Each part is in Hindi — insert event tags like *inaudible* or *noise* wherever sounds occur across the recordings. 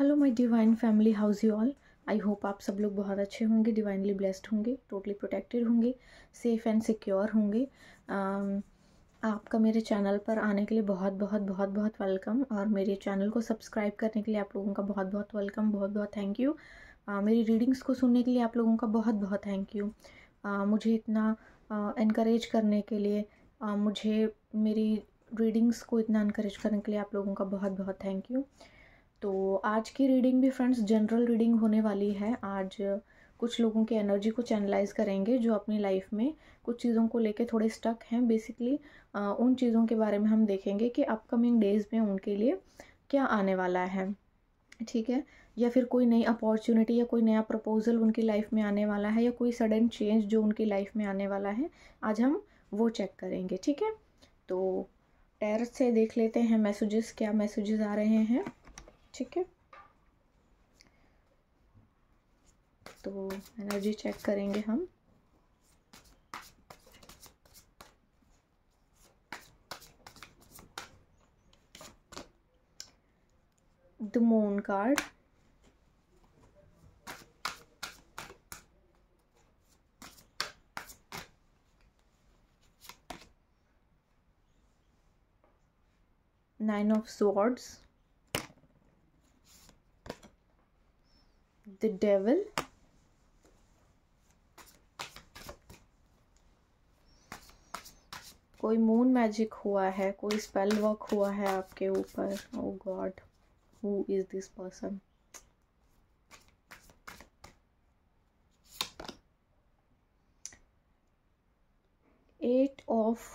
Hello my divine family how's you all I hope आप सब लोग बहुत अच्छे होंगे डिवाइनली ब्लेस्ड होंगे टोटली प्रोटेक्टेड होंगे सेफ एंड सिक्योर होंगे um, आपका मेरे चैनल पर आने के लिए बहुत बहुत बहुत बहुत वेलकम और मेरे चैनल को सब्सक्राइब करने के लिए आप लोगों का बहुत बहुत वेलकम बहुत बहुत थैंक यू uh, मेरी रीडिंग्स को सुनने के लिए आप लोगों का बहुत बहुत थैंक यू uh, मुझे इतना इनक्रेज uh, करने के लिए मुझे मेरी रीडिंग्स को इतना इनक्रेज करने के लिए आप लोगों का बहुत बहुत थैंक यू तो आज की रीडिंग भी फ्रेंड्स जनरल रीडिंग होने वाली है आज कुछ लोगों की एनर्जी को चैनलाइज करेंगे जो अपनी लाइफ में कुछ चीज़ों को लेके थोड़े स्टक हैं बेसिकली उन चीज़ों के बारे में हम देखेंगे कि अपकमिंग डेज में उनके लिए क्या आने वाला है ठीक है या फिर कोई नई अपॉर्चुनिटी या कोई नया प्रपोज़ल उनकी लाइफ में आने वाला है या कोई सडन चेंज जो उनकी लाइफ में आने वाला है आज हम वो चेक करेंगे ठीक है तो टैर से देख लेते हैं मैसेजेस क्या मैसेजेस आ रहे हैं ठीक है तो एनर्जी चेक करेंगे हम the moon card nine of swords the devil कोई मून मैजिक हुआ है कोई स्पेल वर्क हुआ है आपके ऊपर oh god who is this person eight of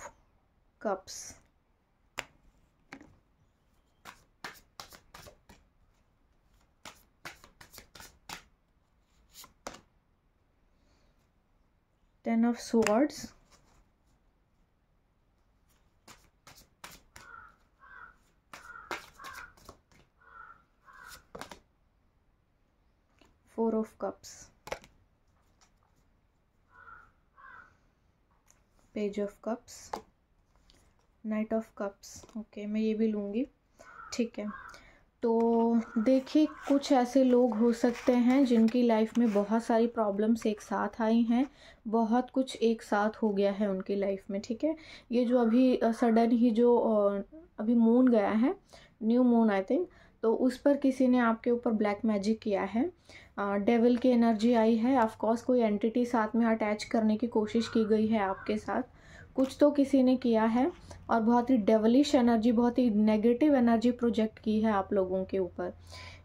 cups ten of swords four of cups page of cups knight of cups okay मैं ये भी लूँगी ठीक है तो देखिए कुछ ऐसे लोग हो सकते हैं जिनकी लाइफ में बहुत सारी प्रॉब्लम्स एक साथ आई हैं बहुत कुछ एक साथ हो गया है उनकी लाइफ में ठीक है ये जो अभी सडन ही जो अभी मून गया है न्यू मून आई थिंक तो उस पर किसी ने आपके ऊपर ब्लैक मैजिक किया है डेविल की एनर्जी आई है ऑफकोर्स कोई एंटिटी साथ में अटैच करने की कोशिश की गई है आपके साथ कुछ तो किसी ने किया है और बहुत ही डेवलिश एनर्जी बहुत ही नेगेटिव एनर्जी प्रोजेक्ट की है आप लोगों के ऊपर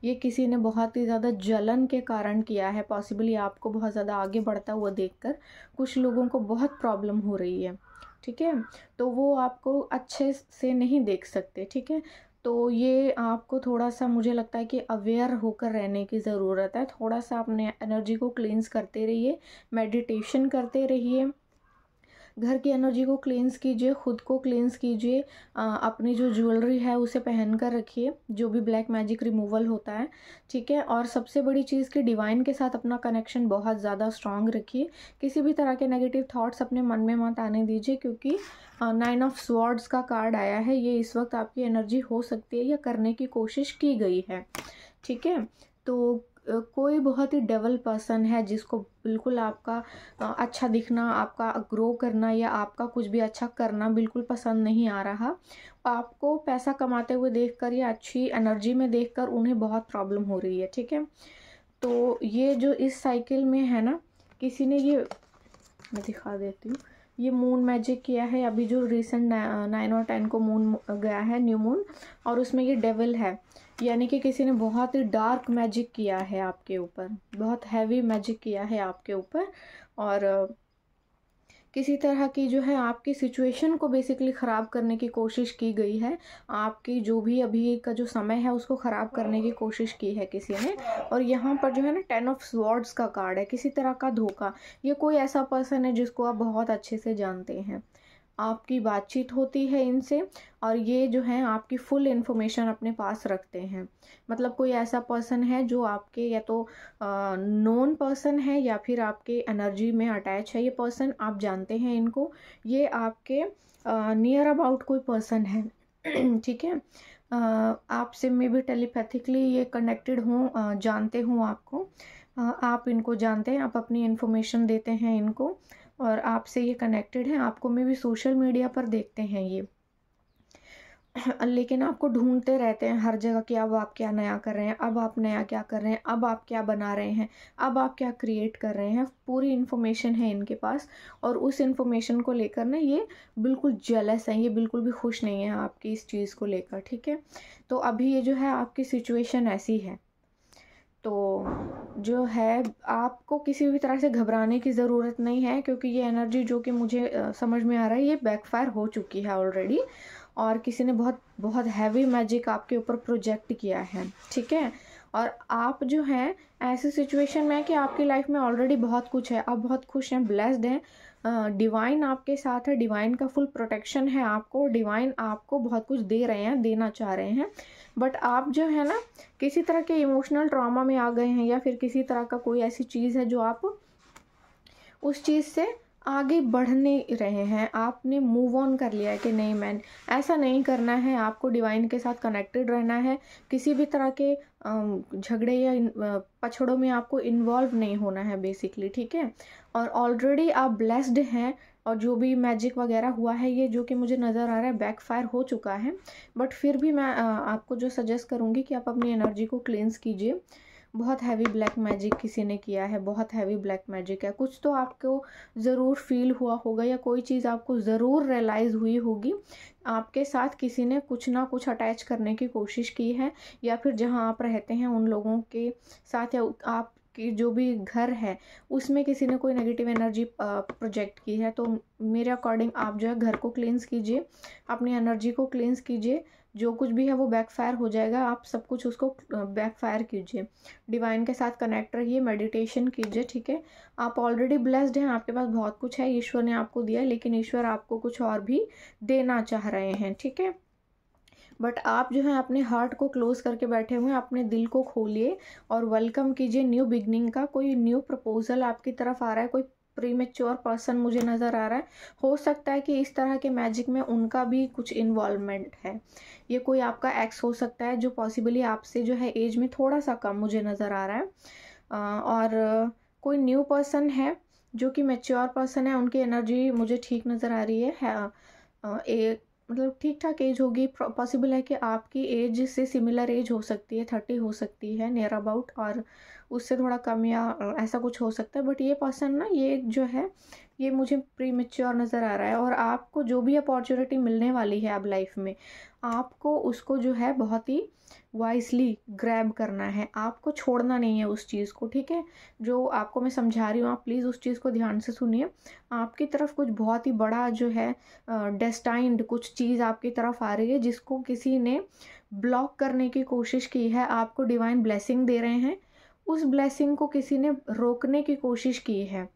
ये किसी ने बहुत ही ज़्यादा जलन के कारण किया है पॉसिबली आपको बहुत ज़्यादा आगे बढ़ता हुआ देखकर कुछ लोगों को बहुत प्रॉब्लम हो रही है ठीक है तो वो आपको अच्छे से नहीं देख सकते ठीक है तो ये आपको थोड़ा सा मुझे लगता है कि अवेयर होकर रहने की ज़रूरत है थोड़ा सा अपने एनर्जी को क्लींस करते रहिए मेडिटेशन करते रहिए घर की एनर्जी को क्लेंस कीजिए ख़ुद को क्लींस कीजिए अपनी जो ज्वेलरी है उसे पहन कर रखिए जो भी ब्लैक मैजिक रिमूवल होता है ठीक है और सबसे बड़ी चीज़ कि डिवाइन के साथ अपना कनेक्शन बहुत ज़्यादा स्ट्रांग रखिए किसी भी तरह के नेगेटिव थाट्स अपने मन में मत आने दीजिए क्योंकि नाइन ऑफ स्वॉर्ड्स का कार्ड आया है ये इस वक्त आपकी एनर्जी हो सकती है या करने की कोशिश की गई है ठीक है तो कोई बहुत ही डेवल पर्सन है जिसको बिल्कुल आपका अच्छा दिखना आपका ग्रो करना या आपका कुछ भी अच्छा करना बिल्कुल पसंद नहीं आ रहा आपको पैसा कमाते हुए देखकर या अच्छी एनर्जी में देखकर उन्हें बहुत प्रॉब्लम हो रही है ठीक है तो ये जो इस साइकिल में है ना किसी ने ये मैं दिखा देती हूँ ये मून मैजिक किया है अभी जो रिसेंट नाइन और टेन को मून गया है न्यू मून और उसमें ये डेविल है यानी कि किसी ने बहुत ही डार्क मैजिक किया है आपके ऊपर बहुत हैवी मैजिक किया है आपके ऊपर और किसी तरह की जो है आपकी सिचुएशन को बेसिकली ख़राब करने की कोशिश की गई है आपकी जो भी अभी का जो समय है उसको ख़राब करने की कोशिश की है किसी ने और यहाँ पर जो है ना टेन ऑफ स्वॉर्ड्स का कार्ड है किसी तरह का धोखा ये कोई ऐसा पर्सन है जिसको आप बहुत अच्छे से जानते हैं आपकी बातचीत होती है इनसे और ये जो है आपकी फुल इन्फॉर्मेशन अपने पास रखते हैं मतलब कोई ऐसा पर्सन है जो आपके या तो नॉन पर्सन है या फिर आपके एनर्जी में अटैच है ये पर्सन आप जानते हैं इनको ये आपके नियर अबाउट कोई पर्सन है *clears throat* ठीक है आपसे मे भी टेलीपैथिकली ये कनेक्टेड हों जानते हों आपको आप इनको जानते हैं आप अपनी इन्फॉर्मेशन देते हैं इनको और आपसे ये कनेक्टेड हैं आपको मे भी सोशल मीडिया पर देखते हैं ये *clears throat* लेकिन आपको ढूंढते रहते हैं हर जगह कि अब आप क्या नया कर रहे हैं अब आप नया क्या कर रहे हैं अब आप क्या बना रहे हैं अब आप क्या क्रिएट कर रहे हैं पूरी इन्फॉर्मेशन है इनके पास और उस इन्फॉर्मेशन को लेकर ना ये बिल्कुल जेलस हैं ये बिल्कुल भी खुश नहीं है आपकी इस चीज़ को लेकर ठीक है तो अभी ये जो है आपकी सिचुएशन ऐसी है तो जो है आपको किसी भी तरह से घबराने की ज़रूरत नहीं है क्योंकि ये एनर्जी जो कि मुझे समझ में आ रहा है ये बैकफायर हो चुकी है ऑलरेडी और किसी ने बहुत बहुत हैवी मैजिक आपके ऊपर प्रोजेक्ट किया है ठीक है और आप जो हैं ऐसे सिचुएशन में है कि आपकी लाइफ में ऑलरेडी बहुत कुछ है आप बहुत खुश हैं ब्लेस्ड हैं डिवाइन आपके साथ है डिवाइन का फुल प्रोटेक्शन है आपको डिवाइन आपको बहुत कुछ दे रहे हैं देना चाह रहे हैं बट आप जो है ना किसी तरह के इमोशनल ट्रामा में आ गए हैं या फिर किसी तरह का कोई ऐसी चीज़ है जो आप उस चीज़ से आगे बढ़ने रहे हैं आपने मूव ऑन कर लिया है कि नहीं मैन ऐसा नहीं करना है आपको डिवाइन के साथ कनेक्टेड रहना है किसी भी तरह के झगड़े या पछड़ों में आपको इन्वॉल्व नहीं होना है बेसिकली ठीक है और ऑलरेडी आप ब्लेस्ड हैं और जो भी मैजिक वगैरह हुआ है ये जो कि मुझे नज़र आ रहा है बैकफायर हो चुका है बट फिर भी मैं आपको जो सजेस्ट करूँगी कि आप अपनी एनर्जी को क्लेंस कीजिए बहुत हैवी ब्लैक मैजिक किसी ने किया है बहुत हैवी ब्लैक मैजिक है कुछ तो आपको ज़रूर फील हुआ होगा या कोई चीज़ आपको ज़रूर रियलाइज़ हुई होगी आपके साथ किसी ने कुछ ना कुछ अटैच करने की कोशिश की है या फिर जहाँ आप रहते हैं उन लोगों के साथ या आप कि जो भी घर है उसमें किसी ने कोई नेगेटिव एनर्जी प्रोजेक्ट की है तो मेरे अकॉर्डिंग आप जो है घर को क्लींस कीजिए अपनी एनर्जी को क्लींस कीजिए जो कुछ भी है वो बैकफायर हो जाएगा आप सब कुछ उसको बैकफायर कीजिए डिवाइन के साथ कनेक्ट रहिए मेडिटेशन कीजिए ठीक है आप ऑलरेडी ब्लेस्ड हैं आपके पास बहुत कुछ है ईश्वर ने आपको दिया लेकिन ईश्वर आपको कुछ और भी देना चाह रहे हैं ठीक है बट आप जो है अपने हार्ट को क्लोज करके बैठे हुए हैं अपने दिल को खोलिए और वेलकम कीजिए न्यू बिगनिंग का कोई न्यू प्रपोजल आपकी तरफ आ रहा है कोई प्रीमेच्योर पर्सन मुझे नज़र आ रहा है हो सकता है कि इस तरह के मैजिक में उनका भी कुछ इन्वॉल्वमेंट है ये कोई आपका एक्स हो सकता है जो पॉसिबली आपसे जो है एज में थोड़ा सा कम मुझे नज़र आ रहा है और कोई न्यू पर्सन है जो कि मेच्योर पर्सन है उनकी एनर्जी मुझे ठीक नज़र आ रही है, है ए, मतलब ठीक ठाक एज होगी पॉसिबल है कि आपकी एज से सिमिलर एज हो सकती है थर्टी हो सकती है नियर अबाउट और उससे थोड़ा कम या ऐसा कुछ हो सकता है बट ये पर्सन ना ये जो है ये मुझे प्री मेच्योर नज़र आ रहा है और आपको जो भी अपॉर्चुनिटी मिलने वाली है अब लाइफ में आपको उसको जो है बहुत ही वाइसली ग्रैब करना है आपको छोड़ना नहीं है उस चीज़ को ठीक है जो आपको मैं समझा रही हूँ आप प्लीज़ उस चीज़ को ध्यान से सुनिए आपकी तरफ कुछ बहुत ही बड़ा जो है डेस्टाइंड कुछ चीज़ आपकी तरफ आ रही है जिसको किसी ने ब्लॉक करने की कोशिश की है आपको डिवाइन ब्लेसिंग दे रहे हैं उस ब्लेसिंग को किसी ने रोकने की कोशिश की है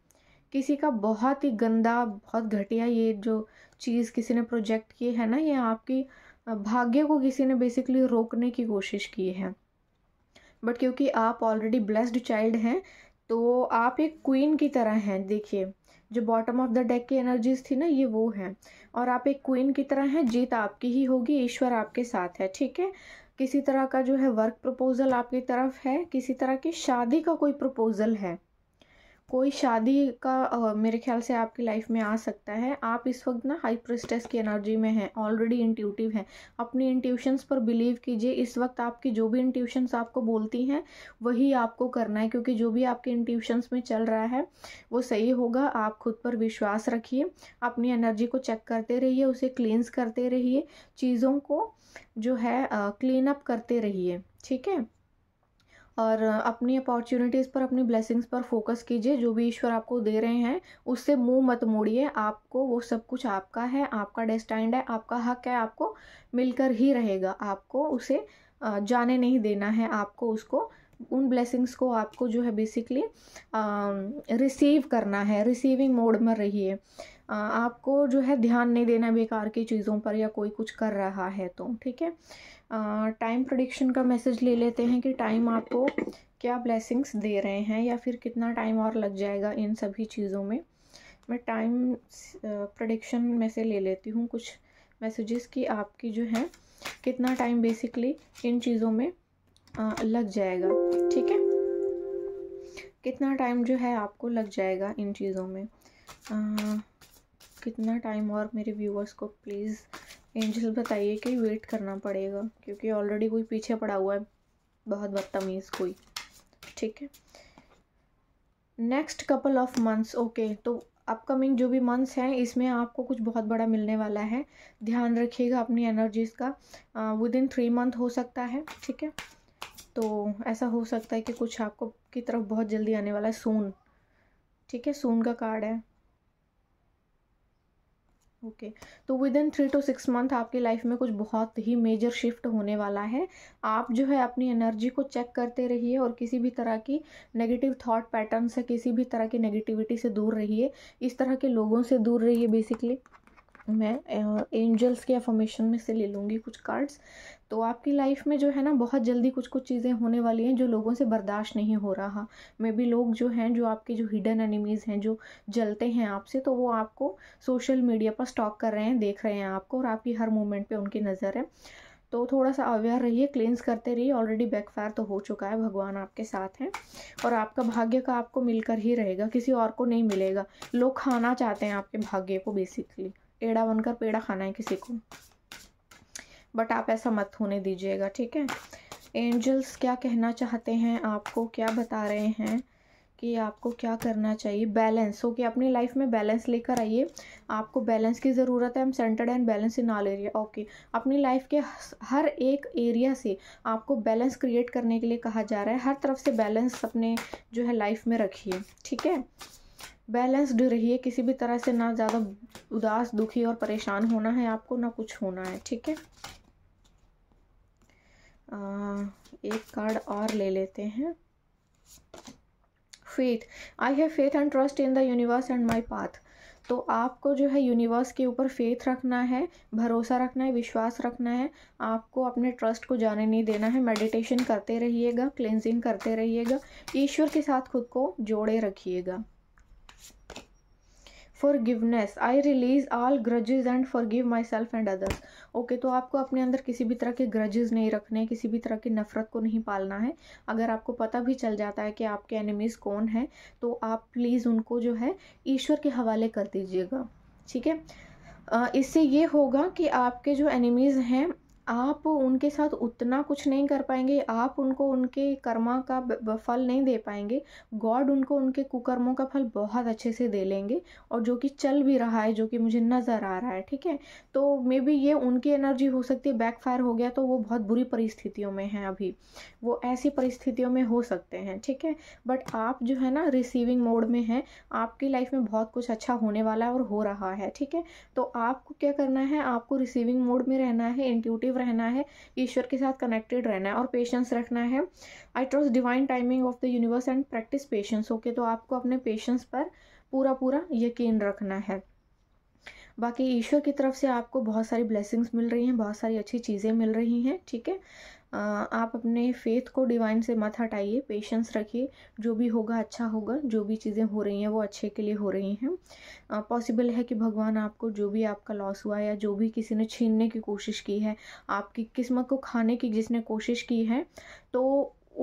किसी का बहुत ही गंदा बहुत घटिया ये जो चीज़ किसी ने प्रोजेक्ट की है ना ये आपकी भाग्य को किसी ने बेसिकली रोकने की कोशिश की है बट क्योंकि आप ऑलरेडी ब्लेस्ड चाइल्ड हैं तो आप एक क्वीन की तरह हैं देखिए जो बॉटम ऑफ द डेक की एनर्जीज थी ना ये वो हैं और आप एक क्वीन की तरह हैं जीत आपकी ही होगी ईश्वर आपके साथ है ठीक है किसी तरह का जो है वर्क प्रपोज़ल आपकी तरफ है किसी तरह की शादी का कोई प्रपोज़ल है कोई शादी का मेरे ख्याल से आपकी लाइफ में आ सकता है आप इस वक्त ना हाई प्रिस्टेस की एनर्जी में हैं ऑलरेडी इंट्यूटिव हैं अपनी इंट्यूशंस पर बिलीव कीजिए इस वक्त आपकी जो भी इंट्यूशंस आपको बोलती हैं वही आपको करना है क्योंकि जो भी आपके इंट्यूशंस में चल रहा है वो सही होगा आप खुद पर विश्वास रखिए अपनी एनर्जी को चेक करते रहिए उसे क्लींस करते रहिए चीज़ों को जो है क्लीन अप करते रहिए ठीक है और अपनी अपॉर्चुनिटीज़ पर अपनी ब्लेसिंग्स पर फोकस कीजिए जो भी ईश्वर आपको दे रहे हैं उससे मुंह मत मोड़िए आपको वो सब कुछ आपका है आपका डेस्टाइंड है आपका हक है आपको मिलकर ही रहेगा आपको उसे जाने नहीं देना है आपको उसको उन ब्लेसिंग्स को आपको जो है बेसिकली रिसीव करना है रिसीविंग मोड में रहिए आपको जो है ध्यान नहीं देना बेकार की चीज़ों पर या कोई कुछ कर रहा है तो ठीक है टाइम प्रोडिक्शन का मैसेज ले लेते हैं कि टाइम आपको क्या ब्लेसिंग्स दे रहे हैं या फिर कितना टाइम और लग जाएगा इन सभी चीज़ों में मैं टाइम प्रोडिक्शन में से ले लेती हूँ कुछ मैसेजेस कि आपकी जो है कितना टाइम बेसिकली इन चीज़ों में आ, लग जाएगा ठीक है कितना टाइम जो है आपको लग जाएगा इन चीज़ों में आ, कितना टाइम और मेरे व्यूअर्स को प्लीज़ एंजल बताइए कि वेट करना पड़ेगा क्योंकि ऑलरेडी कोई पीछे पड़ा हुआ है बहुत बदतमीज़ कोई ठीक है next couple of months okay तो अपकमिंग जो भी मंथ्स हैं इसमें आपको कुछ बहुत बड़ा मिलने वाला है ध्यान रखिएगा अपनी एनर्जीज़ का विद इन थ्री मंथ हो सकता है ठीक है तो ऐसा हो सकता है कि कुछ आपको की तरफ बहुत जल्दी आने वाला है सून ठीक है सून का कार्ड है ओके तो within three to six month आपकी लाइफ में कुछ बहुत ही मेजर शिफ्ट होने वाला है आप जो है अपनी एनर्जी को चेक करते रहिए और किसी भी तरह की नेगेटिव थॉट पैटर्न से किसी भी तरह की नेगेटिविटी से दूर रहिए इस तरह के लोगों से दूर रहिए बेसिकली मैं एंजल्स के अफॉर्मेशन में से ले लूँगी कुछ कार्ड्स तो आपकी लाइफ में जो है ना बहुत जल्दी कुछ कुछ चीज़ें होने वाली हैं जो लोगों से बर्दाश्त नहीं हो रहा मे बी लोग जो हैं जो आपके जो हिडन एनिमीज़ हैं जो जलते हैं आपसे तो वो आपको सोशल मीडिया पर स्टॉक कर रहे हैं देख रहे हैं आपको और आपकी हर मोमेंट पे उनकी नज़र है तो थोड़ा सा अवेयर रहिए क्लेंस करते रहिए ऑलरेडी बैकफायर तो हो चुका है भगवान आपके साथ हैं और आपका भाग्य का आपको मिलकर ही रहेगा किसी और को नहीं मिलेगा लोग खाना चाहते हैं आपके भाग्य को बेसिकली एड़ा बनकर पेड़ा खाना है किसी को बट आप ऐसा मत होने दीजिएगा ठीक है एंजल्स क्या कहना चाहते हैं आपको क्या बता रहे हैं कि आपको क्या करना चाहिए बैलेंस ओके कि अपनी लाइफ में बैलेंस लेकर आइए आपको बैलेंस की ज़रूरत है हम centred and balance in all area okay अपनी लाइफ के हर एक एरिया से आपको बैलेंस क्रिएट करने के लिए कहा जा रहा है हर तरफ से बैलेंस अपने जो है लाइफ में रखिए ठीक है बैलेंस्ड रहिए किसी भी तरह से ना ज़्यादा उदास दुखी और परेशान होना है आपको ना कुछ होना है ठीक है एक कार्ड और ले लेते हैं faith I have faith and trust in the universe and my path तो आपको जो है यूनिवर्स के ऊपर फेथ रखना है भरोसा रखना है विश्वास रखना है आपको अपने ट्रस्ट को जाने नहीं देना है मेडिटेशन करते रहिएगा क्लेंजिंग करते रहिएगा ईश्वर के साथ खुद को जोड़े रखिएगा forgiveness I release all grudges and give myself and others okay तो आपको अपने अंदर किसी भी तरह के ग्रजेज नहीं रखने किसी भी तरह की नफरत को नहीं पालना है अगर आपको पता भी चल जाता है कि आपके एनिमीज़ कौन हैं तो आप प्लीज़ उनको जो है ईश्वर के हवाले कर दीजिएगा ठीक है इससे ये होगा कि आपके जो एनिमीज़ हैं आप उनके साथ उतना कुछ नहीं कर पाएंगे आप उनको उनके कर्मा का फल नहीं दे पाएंगे गॉड उनको उनके कुकर्मों का फल बहुत अच्छे से दे लेंगे और जो कि चल भी रहा है जो कि मुझे नज़र आ रहा है ठीक है तो मे बी ये उनकी एनर्जी हो सकती है बैकफायर हो गया तो वो बहुत बुरी परिस्थितियों में हैं अभी वो ऐसी परिस्थितियों में हो सकते हैं ठीक है बट आप जो है ना रिसीविंग मोड में हैं आपकी लाइफ में बहुत कुछ अच्छा होने वाला है और हो रहा है ठीक है तो आपको क्या करना है आपको रिसीविंग मोड में रहना है इंट्यूटिव पॉजिटिव रहना है ईश्वर के साथ कनेक्टेड रहना है और पेशेंस रखना है I trust divine timing of the universe and practise patience okay तो आपको अपने पेशेंस पर पूरा पूरा यकीन रखना है बाकी ईश्वर की तरफ से आपको बहुत सारी ब्लेसिंग्स मिल रही हैं बहुत सारी अच्छी चीज़ें मिल रही हैं ठीक है आप अपने फेथ को डिवाइन से मत हटाइए पेशेंस रखिए जो भी होगा अच्छा होगा जो भी चीज़ें हो रही हैं वो अच्छे के लिए हो रही हैं पॉसिबल है कि भगवान आपको जो भी आपका लॉस हुआ या जो भी किसी ने छीनने की कोशिश की है आपकी किस्मत को खाने की जिसने कोशिश की है तो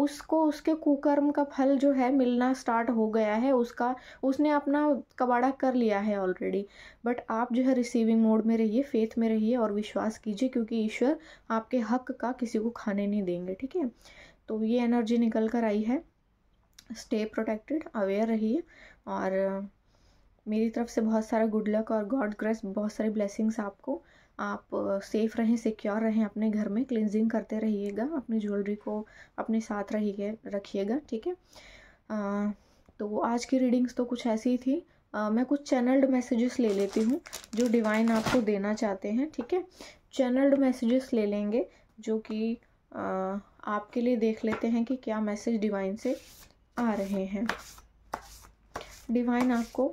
उसको उसके कुकर्म का फल जो है मिलना स्टार्ट हो गया है उसका उसने अपना कबाड़ा कर लिया है ऑलरेडी बट आप जो है रिसीविंग मोड में रहिए फेथ में रहिए और विश्वास कीजिए क्योंकि ईश्वर आपके हक का किसी को खाने नहीं देंगे ठीक है तो ये एनर्जी निकल कर आई है स्टे प्रोटेक्टेड अवेयर रहिए और मेरी तरफ से बहुत सारा गुड लक और गॉड ग्रेस बहुत सारी ब्लेसिंग्स आपको आप सेफ़ रहें सिक्योर रहें अपने घर में क्लिनजिंग करते रहिएगा अपनी ज्वेलरी को अपने साथ रहिए रखिएगा ठीक है तो आज की रीडिंग्स तो कुछ ऐसी ही थी आ, मैं कुछ चैनल्ड मैसेजेस ले लेती हूँ जो डिवाइन आपको देना चाहते हैं ठीक है चैनल्ड मैसेजेस ले लेंगे जो कि आपके लिए देख लेते हैं कि क्या मैसेज डिवाइन से आ रहे हैं डिवाइन आपको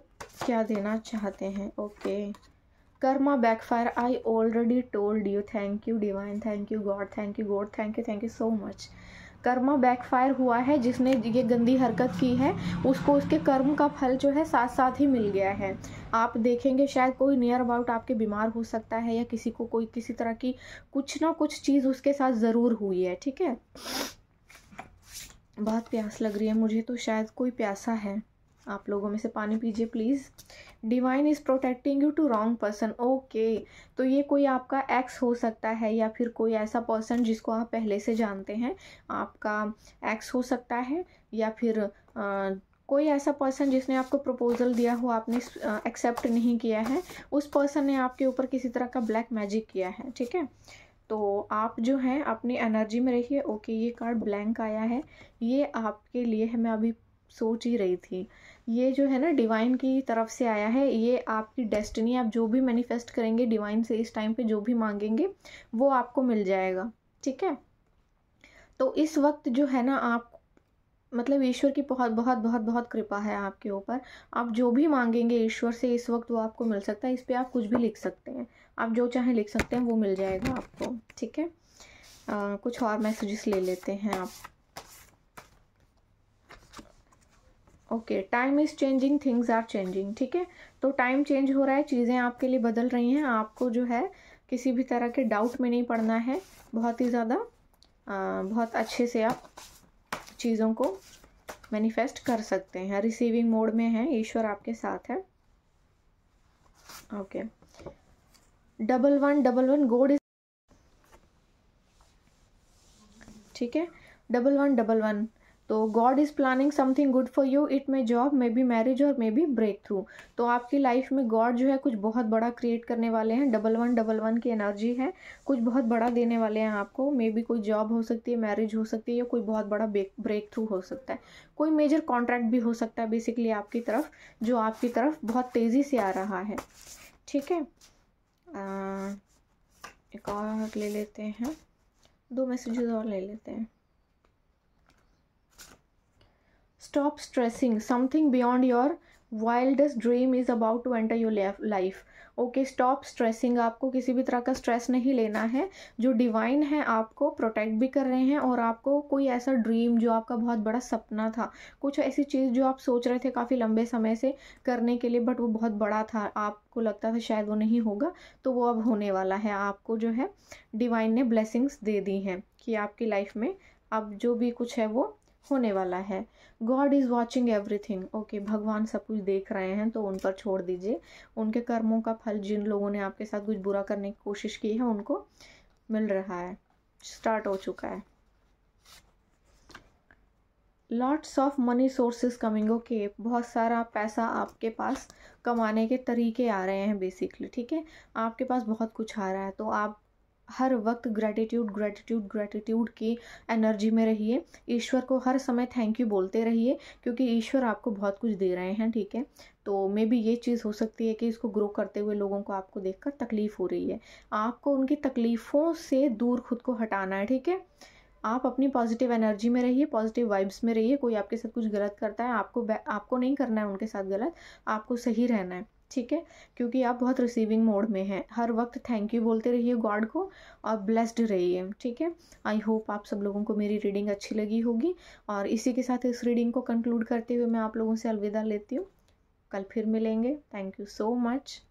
क्या देना चाहते हैं okay okay. Backfire I already told you thank you divine thank you god thank you god thank you thank you so much karma backfire हुआ है जिसने ये गंदी हरकत की है उसको उसके कर्म का फल जो है साथ साथ ही मिल गया है आप देखेंगे शायद कोई नियर अबाउट आपके बीमार हो सकता है या किसी को कोई किसी तरह की कुछ ना कुछ चीज़ उसके साथ ज़रूर हुई है ठीक है बहुत प्यास लग रही है मुझे तो शायद कोई प्यासा है आप लोगों में से पानी पीजिए please divine is protecting you to wrong person okay तो ये कोई आपका एक्स हो सकता है या फिर कोई ऐसा पर्सन जिसको आप पहले से जानते हैं आपका एक्स हो सकता है या फिर आ, कोई ऐसा पर्सन जिसने आपको प्रपोज़ल दिया हो आपने एक्सेप्ट नहीं किया है उस पर्सन ने आपके ऊपर किसी तरह का ब्लैक मैजिक किया है ठीक है तो आप जो हैं अपनी एनर्जी में रहिए ओके ये कार्ड ब्लैंक आया है ये आपके लिए है मैं अभी सोच ही रही थी ये जो है ना डिवाइन की तरफ से आया है ये आपकी डेस्टिनी आप जो भी मैनिफेस्ट करेंगे डिवाइन से इस टाइम पे जो भी मांगेंगे वो आपको मिल जाएगा ठीक है तो इस वक्त जो है ना आप मतलब ईश्वर की बहुत बहुत बहुत बहुत कृपा है आपके ऊपर आप जो भी मांगेंगे ईश्वर से इस वक्त वो आपको मिल सकता है इस पर आप कुछ भी लिख सकते हैं आप जो चाहे लिख सकते हैं वो मिल जाएगा आपको ठीक है आ, कुछ और मैसेजेस ले लेते हैं आप okay time is changing things are changing ठीक है तो टाइम चेंज हो रहा है चीज़ें आपके लिए बदल रही हैं आपको जो है किसी भी तरह के डाउट में नहीं पड़ना है बहुत ही ज़्यादा बहुत अच्छे से आप चीज़ों को मैनिफेस्ट कर सकते हैं रिसीविंग मोड में है ईश्वर आपके साथ है okay double one double one god is ठीक है डबल वन डबल वन तो god is planning something good for you it may job may be marriage और मे बी ब्रेक थ्रू तो आपकी लाइफ में गॉड जो है कुछ बहुत बड़ा क्रिएट करने वाले हैं डबल वन डबल वन की एनर्जी है कुछ बहुत बड़ा देने वाले हैं आपको मे बी कोई जॉब हो सकती है मैरिज हो सकती है या कोई बहुत बड़ा ब्रेक थ्रू हो सकता है कोई मेजर कॉन्ट्रैक्ट भी हो सकता है बेसिकली आपकी तरफ जो आपकी तरफ बहुत तेज़ी से आ रहा है ठीक है एक और ले लेते हैं दो मैसेजेस और ले लेते हैं Stop stressing. Something beyond your wildest dream is about to enter your life okay stop stressing आपको किसी भी तरह का स्ट्रेस नहीं लेना है जो डिवाइन है आपको प्रोटेक्ट भी कर रहे हैं और आपको कोई ऐसा ड्रीम जो आपका बहुत बड़ा सपना था कुछ ऐसी चीज़ जो आप सोच रहे थे काफ़ी लंबे समय से करने के लिए बट वो बहुत बड़ा था आपको लगता था शायद वो नहीं होगा तो वो अब होने वाला है आपको जो है डिवाइन ने ब्लेसिंग्स दे दी हैं कि आपकी लाइफ में अब जो भी कुछ है वो होने वाला है god is watching everything okay भगवान सब कुछ देख रहे हैं तो उन पर छोड़ दीजिए उनके कर्मों का फल जिन लोगों ने आपके साथ कुछ बुरा करने की कोशिश की है उनको मिल रहा है स्टार्ट हो चुका है lots of money sources coming okay बहुत सारा पैसा आपके पास कमाने के तरीके आ रहे हैं बेसिकली ठीक है आपके पास बहुत कुछ आ रहा है तो आप हर वक्त ग्रैटिट्यूड ग्रैटिट्यूड ग्रैटिट्यूड की एनर्जी में रहिए ईश्वर को हर समय थैंक यू बोलते रहिए क्योंकि ईश्वर आपको बहुत कुछ दे रहे हैं ठीक है तो मे भी ये चीज़ हो सकती है कि इसको ग्रो करते हुए लोगों को आपको देखकर तकलीफ़ हो रही है आपको उनकी तकलीफ़ों से दूर खुद को हटाना है ठीक है आप अपनी पॉजिटिव एनर्जी में रहिए पॉजिटिव वाइब्स में रहिए कोई आपके साथ कुछ गलत करता है आपको आपको नहीं करना है उनके साथ गलत आपको सही रहना है ठीक है क्योंकि आप बहुत रिसीविंग मोड में हैं हर वक्त थैंक यू बोलते रहिए गॉड को और ब्लेस्ड रहिए ठीक है आई होप आप सब लोगों को मेरी रीडिंग अच्छी लगी होगी और इसी के साथ इस रीडिंग को कंक्लूड करते हुए मैं आप लोगों से अलविदा लेती हूँ कल फिर मिलेंगे थैंक यू सो मच